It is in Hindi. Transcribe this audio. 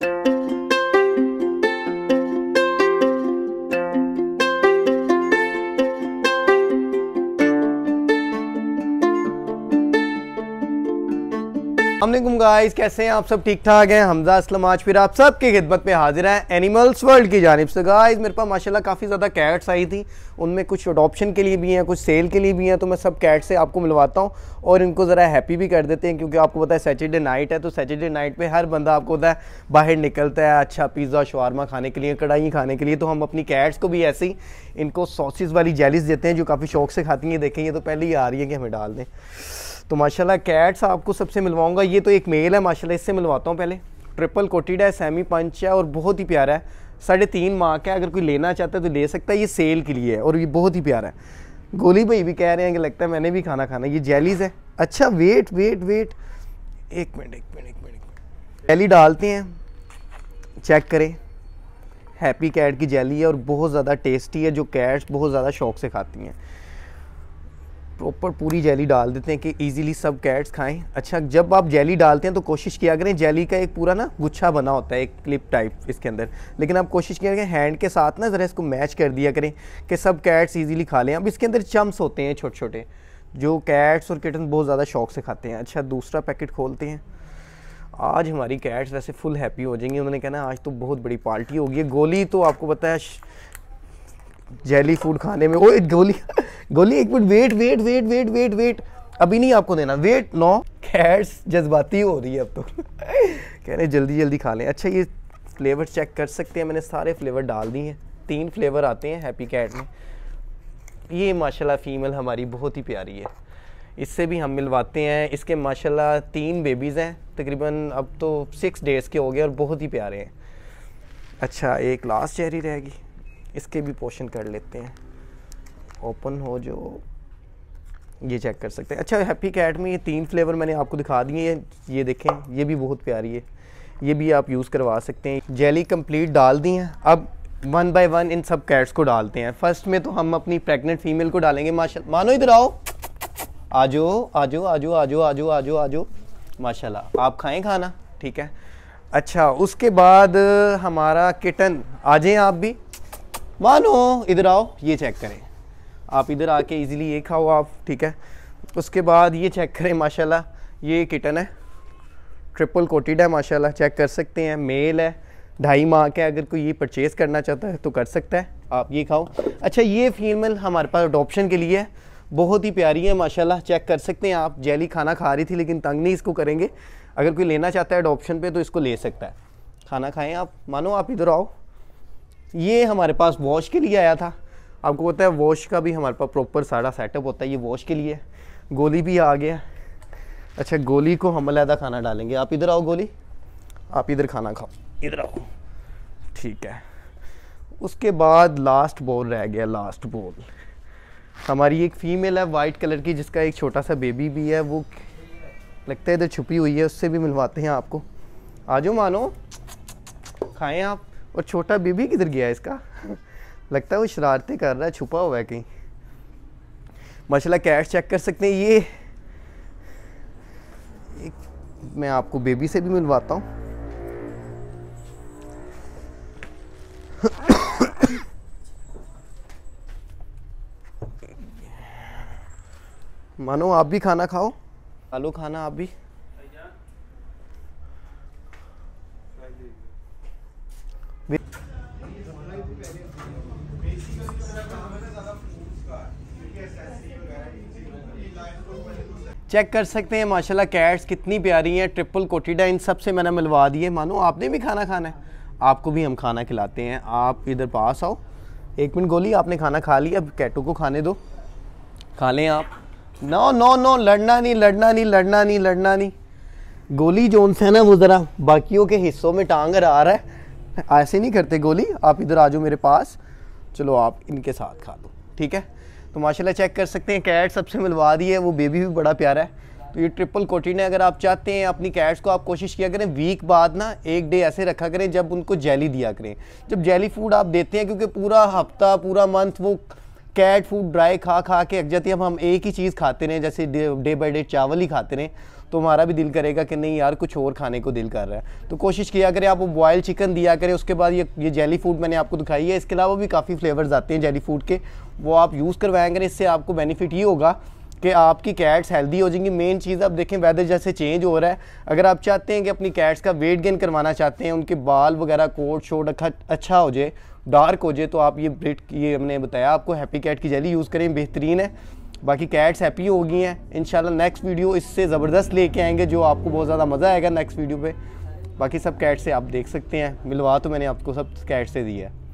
thank you अमलकुम गाइस कैसे हैं आप सब ठीक ठाक हैं हमजा असलम आज फिर आप सब की खिदमत में हाजिर हैं एनिमल्स वर्ल्ड की जानब से गाइस मेरे पास माशाल्लाह काफ़ी ज़्यादा कैट्स आई थी उनमें कुछ अडोपशन के लिए भी हैं कुछ सेल के लिए भी हैं तो मैं सब कैट से आपको मिलवाता हूँ और इनको ज़रा हैप्पी भी कर देते हैं क्योंकि आपको पता है सैटरडे नाइट है तो सैटरडे नाइट पर हर बंदा आपको होता है बाहर निकलता है अच्छा पिज़्ज़ा शवारमा खाने के लिए कढ़ाई खाने के लिए तो हम अपनी कैट्स को भी ऐसे ही इनको सॉसेज वाली जेलिस देते हैं जो काफ़ी शौक से खाती हैं देखें ये तो पहले ही आ रही है कि हमें डाल दें तो माशाल्लाह कैट्स आपको सबसे मिलवाऊंगा ये तो एक मेल है माशाल्लाह इससे मिलवाता हूँ पहले ट्रिपल कोटिड है सेमी पंच है और बहुत ही प्यारा है साढ़े तीन माह का अगर कोई लेना चाहता है तो ले सकता है ये सेल के लिए है और ये बहुत ही प्यारा है गोली भाई भी कह रहे हैं कि लगता है मैंने भी खाना खाना ये जेलीज है अच्छा वेट वेट वेट एक मिनट एक मिनट एक मिनट जेली डालते हैं चेक करें हैप्पी कैट की जेली है और बहुत ज़्यादा टेस्टी है जो कैट्स बहुत ज़्यादा शौक से खाती हैं प्रॉपर पूरी जेली डाल देते हैं कि इजीली सब कैट्स खाएं अच्छा जब आप जेली डालते हैं तो कोशिश किया करें जेली का एक पूरा ना गुच्छा बना होता है एक क्लिप टाइप इसके अंदर लेकिन आप कोशिश किया करें हैंड के साथ ना ज़रा इसको मैच कर दिया करें कि सब कैट्स ईजीली खा लें अब इसके अंदर चम्स होते हैं छोटे छोटे जो कैट्स और किटन बहुत ज़्यादा शौक से खाते हैं अच्छा दूसरा पैकेट खोलते हैं आज हमारी कैट्स वैसे फुल हैप्पी हो जाएंगी उन्होंने कहना आज तो बहुत बड़ी पार्टी होगी गोली तो आपको पता है जेली फूड खाने में ओ गोली गोली एक minute wait wait wait wait wait wait अभी नहीं आपको देना वेट नो खैर्स जज्बाती हो रही है अब तो कह रहे जल्दी जल्दी खा लें अच्छा ये फ्लेवर चेक कर सकते हैं मैंने सारे फ्लेवर डाल दिए हैं तीन फ्लेवर आते हैं हैप्पी कैट में ये माशाल्लाह फ़ीमेल हमारी बहुत ही प्यारी है इससे भी हम मिलवाते हैं इसके माशाल्लाह तीन बेबीज़ हैं तकरीबन अब तो सिक्स डेज़ के हो गए और बहुत ही प्यारे हैं अच्छा एक लास्ट चेरी रहेगी इसके भी पोर्शन कर लेते हैं ओपन हो जो ये चेक कर सकते हैं अच्छा हैप्पी कैट में ये तीन फ्लेवर मैंने आपको दिखा दिए हैं ये देखें ये भी बहुत प्यारी है ये भी आप यूज़ करवा सकते हैं जेली कंप्लीट डाल दी हैं अब वन बाय वन इन सब कैट्स को डालते हैं फर्स्ट में तो हम अपनी प्रेग्नेंट फीमेल को डालेंगे माशा मानो इधर आओ आजो आजो आजो आजो आजो आजो आजो माशा आप खाएँ खाना ठीक है अच्छा उसके बाद हमारा किटन आ जाएँ आप भी मानो इधर आओ ये चेक करें आप इधर आके इजीली ये खाओ आप ठीक है उसके बाद ये चेक करें माशाल्लाह ये किटन है ट्रिपल कोटेड है माशाल्लाह चेक कर सकते हैं मेल है ढाई माह के अगर कोई ये परचेज़ करना चाहता है तो कर सकता है आप ये खाओ अच्छा ये फीमेल हमारे पास अडोप्शन के लिए है बहुत ही प्यारी है माशाल्लाह चेक कर सकते हैं आप जेली खाना खा रही थी लेकिन तंग नहीं इसको करेंगे अगर कोई लेना चाहता है अडोप्शन पर तो इसको ले सकता है खाना खाएँ आप मानो आप इधर आओ ये हमारे पास वॉश के लिए आया था आपको पता है वॉश का भी हमारे पास प्रॉपर सारा सेटअप होता है ये वॉश के लिए गोली भी आ गया अच्छा गोली को हम अलहदा खाना डालेंगे आप इधर आओ गोली आप इधर खाना खाओ इधर आओ ठीक है उसके बाद लास्ट बॉल रह गया लास्ट बॉल हमारी एक फ़ीमेल है वाइट कलर की जिसका एक छोटा सा बेबी भी है वो लगता है इधर छुपी हुई है उससे भी मिलवाते हैं आपको आ जाओ मानो खाएं आप और छोटा बेबी किधर गया इसका लगता है वो शरारते कर रहा है छुपा हुआ है कहीं माशाल्लाह कैश चेक कर सकते हैं ये एक मैं आपको बेबी से भी मिलवाता हूँ मानो आप भी खाना खाओ आलू खाना आप भी चेक कर सकते हैं माशाल्लाह कैट्स कितनी प्यारी हैं ट्रिपल कोटिडा इन सबसे मैंने मिलवा दिए मानो आपने भी खाना खाना है आपको भी हम खाना खिलाते हैं आप इधर पास आओ एक मिनट गोली आपने खाना खा लिया अब कैटो को खाने दो खा लें आप नो नो नो लड़ना नहीं लड़ना नहीं लड़ना नहीं लड़ना नहीं गोली जो उनसे ना वो ज़रा बाकियों के हिस्सों में टांग आ रहा है ऐसे नहीं करते गोली आप इधर आ जाओ मेरे पास चलो आप इनके साथ खा लो ठीक है तो माशाल्लाह चेक कर सकते हैं कैट सबसे मिलवा दी है वो बेबी भी बड़ा प्यारा है तो ये ट्रिपल कोटिन है अगर आप चाहते हैं अपनी कैट्स को आप कोशिश किया करें वीक बाद ना एक डे ऐसे रखा करें जब उनको जेली दिया करें जब जेली फूड आप देते हैं क्योंकि पूरा हफ्ता पूरा मंथ वो कैट फूड ड्राई खा खा के अगजती अब हम एक ही चीज़ खाते रहे जैसे डे बाई डे चावल ही खाते रहे तो हमारा भी दिल करेगा कि नहीं यार कुछ और खाने को दिल कर रहा है तो कोशिश किया करें आप वो बॉयल चिकन दिया करें उसके बाद ये ये जेली फूड मैंने आपको दिखाई है इसके अलावा भी काफ़ी फ्लेवर्स आते हैं जेली फूड के वो आप यूज़ करवाएंगे इससे आपको बेनिफिट ये होगा कि आपकी कैट्स हेल्दी हो जाएंगी मेन चीज़ आप देखें वेदर जैसे चेंज हो रहा है अगर आप चाहते हैं कि अपनी कैट्स का वेट गेन करवाना चाहते हैं उनके बाल वगैरह कोट शोट अच्छा अच्छा हो जाए डार्क हो जाए तो आप ये ब्रिट ये हमने बताया आपको हैप्पी कैट की जेली यूज़ करें बेहतरीन है बाकी कैट्स हैप्पी हो गई हैं इन नेक्स्ट वीडियो इससे ज़बरदस्त लेके आएंगे जो आपको बहुत ज़्यादा मज़ा आएगा नेक्स्ट वीडियो पर बाकी सब कैट से आप देख सकते हैं मिलवा तो मैंने आपको सब कैट से दी है